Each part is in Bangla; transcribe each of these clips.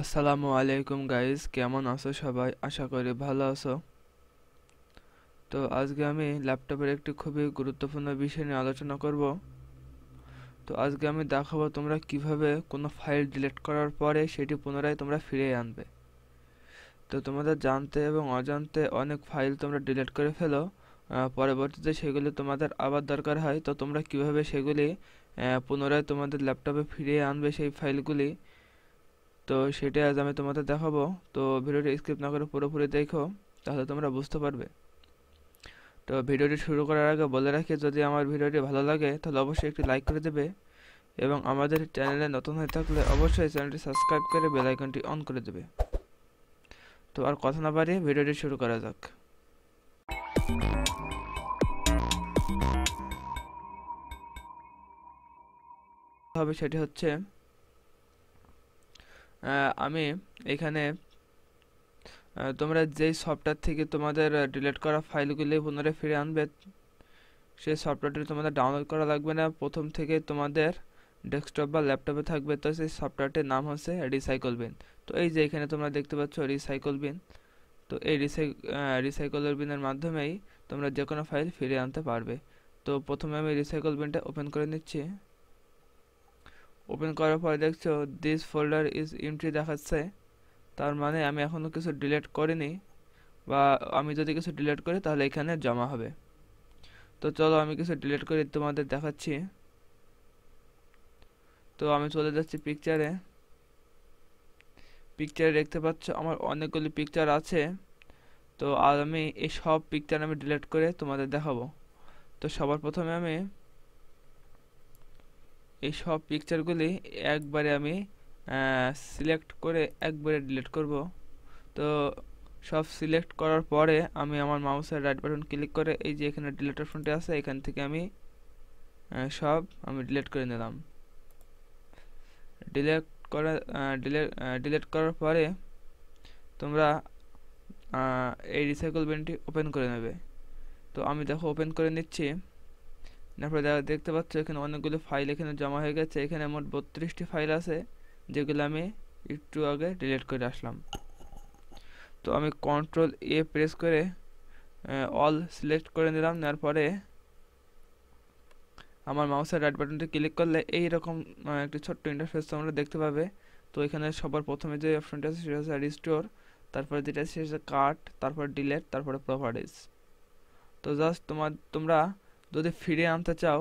আসসালামু আলাইকুম গাইজ কেমন আছো সবাই আশা করি ভালো আছো তো আজকে আমি ল্যাপটপের একটি খুবই গুরুত্বপূর্ণ বিষয় নিয়ে আলোচনা করব তো আজকে আমি দেখাবো তোমরা কিভাবে কোনো ফাইল ডিলিট করার পরে সেটি পুনরায় তোমরা ফিরে আনবে তো তোমাদের জানতে এবং অজান্তে অনেক ফাইল তোমরা ডিলিট করে ফেলো পরবর্তীতে সেগুলি তোমাদের আবার দরকার হয় তো তোমরা কিভাবে সেগুলি পুনরায় তোমাদের ল্যাপটপে ফিরিয়ে আনবে সেই ফাইলগুলি তো সেটা আজ আমি তোমাদের দেখাবো তো ভিডিওটি স্কিপ না করে পুরোপুরি দেখো তাহলে তোমরা বুঝতে পারবে তো ভিডিওটি শুরু করার আগে বলে রাখি যদি আমার ভিডিওটি ভালো লাগে তাহলে অবশ্যই একটি লাইক করে দেবে এবং আমাদের চ্যানেলে নতুন হয়ে থাকলে অবশ্যই চ্যানেলটি সাবস্ক্রাইব করে বেল আইকনটি অন করে দেবে তো আর কথা না বাড়িয়ে ভিডিওটি শুরু করা যাক সেটি হচ্ছে আমি এখানে তোমরা যেই সফটওয়্যার থেকে তোমাদের ডিলিট করা ফাইলগুলি পুনরায় ফিরে আনবে সেই সফটওয়্যারটি তোমাদের ডাউনলোড করা লাগবে না প্রথম থেকে তোমাদের ডেস্কটপ বা ল্যাপটপে থাকবে তো সেই সফটওয়্যারটির নাম হচ্ছে রিসাইকল বিন তো এই যে এখানে তোমরা দেখতে পাচ্ছ রিসাইকল বিন তো এই রিসাই রিসাইকলের বিনের মাধ্যমেই তোমরা যে কোনো ফাইল ফিরে আনতে পারবে তো প্রথমে আমি রিসাইকল বিনটা ওপেন করে নিচ্ছি ওপেন করার পরে দেখছো দিস ফোল্ডার ইজ এমটি দেখাচ্ছে তার মানে আমি এখনও কিছু ডিলেট করিনি বা আমি যদি কিছু ডিলেট করি তাহলে এখানে জমা হবে তো চলো আমি কিছু ডিলেট করে তোমাদের দেখাচ্ছি তো আমি চলে যাচ্ছি পিকচারে পিকচারে দেখতে পাচ্ছ আমার অনেকগুলি পিকচার আছে তো আর আমি এই সব পিকচার আমি ডিলেট করে তোমাদের দেখাবো তো সবার প্রথমে আমি এই সব পিকচারগুলি একবারে আমি সিলেক্ট করে একবারে ডিলিট করব তো সব সিলেক্ট করার পরে আমি আমার মাউসের রাইট বাটন ক্লিক করে এই যে এখানে ডিলিট অপশনটি আছে এখান থেকে আমি সব আমি ডিলিট করে নিলাম ডিলিট করা ডিলিট ডিলিট করার পরে তোমরা এই রিসাইকেল বিনটি ওপেন করে নেবে তো আমি দেখো ওপেন করে নিচ্ছি তারপরে দেখতে পাচ্ছ এখানে অনেকগুলো ফাইল এখানে জমা হয়ে গেছে এখানে মোট বত্রিশটি ফাইল আছে যেগুলো আমি একটু আগে ডিলিট করে আসলাম তো আমি কন্ট্রোল এ প্রেস করে অল সিলেক্ট করে নিলাম নেওয়ার পরে আমার মাউসের রাইট বাটনটি ক্লিক করলে এইরকম একটি ছোট্ট ইন্টারফেস তোমরা দেখতে পাবে তো এখানে সবার প্রথমে যে অপশনটা আছে সেটা হচ্ছে রিস্টোর তারপরে যেটা আছে সেটা কাট তারপর ডিলেট তারপরে প্রপার্টিস তো জাস্ট তোমার তোমরা যদি ফিরে আনতে চাও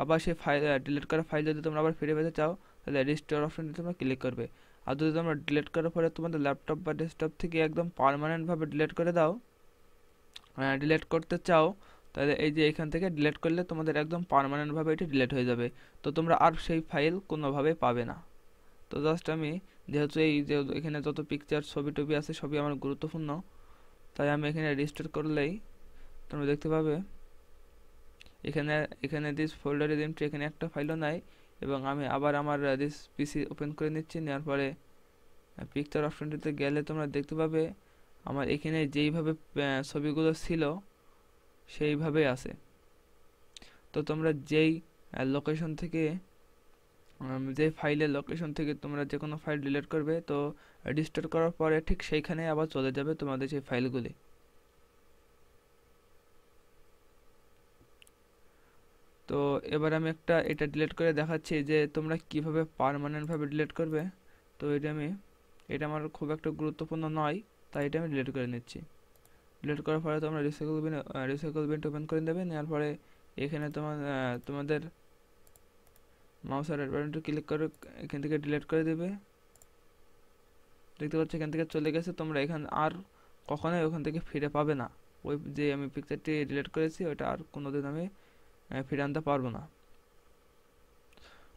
আবার সেই ফাইল ডিলিট করা ফাইল যদি তোমরা আবার ফিরে পেতে চাও তাহলে রেজিস্টার অপশনটি তোমরা ক্লিক করবে আর যদি তোমরা ডিলিট করার পরে তোমাদের ল্যাপটপ বা ডেস্কটপ থেকে একদম পারমানেন্টভাবে ডিলিট করে দাও ডিলিট করতে চাও তাহলে এই যে এখান থেকে ডিলিট করলে তোমাদের একদম পারমানেন্টভাবে এটি ডিলিট হয়ে যাবে তো তোমরা আর সেই ফাইল কোনোভাবে পাবে না তো জাস্ট আমি যেহেতু এই যে এখানে যত পিকচার ছবি টবি আছে সবই আমার গুরুত্বপূর্ণ তাই আমি এখানে রেজিস্টার করলেই তোমরা দেখতে পাবে এখানে এখানে দিস ফোল্ডারে দিনটি এখানে একটা ফাইলও নাই এবং আমি আবার আমার দিস পিসি ওপেন করে নিচ্ছি নেওয়ার পরে পিকচার uh, অপশনটিতে গেলে তোমরা দেখতে পাবে আমার এখানে যেইভাবে uh, ছবিগুলো ছিল সেইভাবে আছে তো তোমরা যেই লোকেশন uh, থেকে যে ফাইলের লোকেশন থেকে তোমরা যে কোনো ফাইল ডিলিট করবে তো ডিস্টোর করার পরে ঠিক সেইখানে আবার চলে যাবে তোমাদের সেই ফাইলগুলি তো এবার আমি একটা এটা ডিলিট করে দেখাচ্ছি যে তোমরা কীভাবে পারমানেন্টভাবে ডিলিট করবে তো এটা আমি এটা আমার খুব একটা গুরুত্বপূর্ণ নয় তাই এটা আমি ডিলিট করে নিচ্ছি ডিলিট করার ফলে তোমরা recycle bin recycle bin open করে দেবে নেওয়ার পরে এখানে তোমার তোমাদের মাউসের বাটনটি ক্লিক করে এখান থেকে ডিলিট করে দেবে দেখতে পাচ্ছ এখান থেকে চলে গেছে তোমরা এখান আর কখনোই ওখান থেকে ফিরে পাবে না ওই যে আমি পিকচারটি ডিলিট করেছি ওটা আর কোনোদিন আমি হ্যাঁ, ফিরে আনতে পারবো না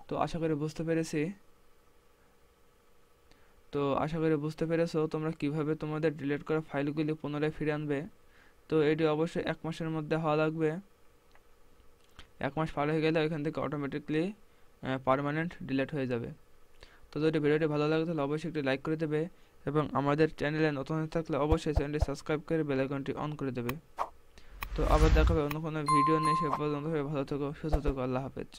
তো আশা করি বুঝতে পেরেছি তো আশা করি বুঝতে পেরেছো তোমরা কিভাবে তোমাদের ডিলিট করা ফাইলগুলি পুনরায় ফিরে আনবে তো এটি অবশ্যই এক মাসের মধ্যে হওয়া লাগবে এক মাস পার হয়ে গেলে ওইখান থেকে অটোমেটিকলি পারমানেন্ট ডিলিট হয়ে যাবে তো যদি ভিডিওটি ভালো লাগে তাহলে অবশ্যই একটি লাইক করে দেবে এবং আমাদের চ্যানেলে নতুন থাকলে অবশ্যই চ্যানেলটি সাবস্ক্রাইব করে বেলাইকনটি অন করে দেবে তো আবার দেখা হবে অন্য কোনো ভিডিও নিয়ে সে পর্যন্ত ভালো থেকো সুস্থ থেকো আল্লাহ হাফেজ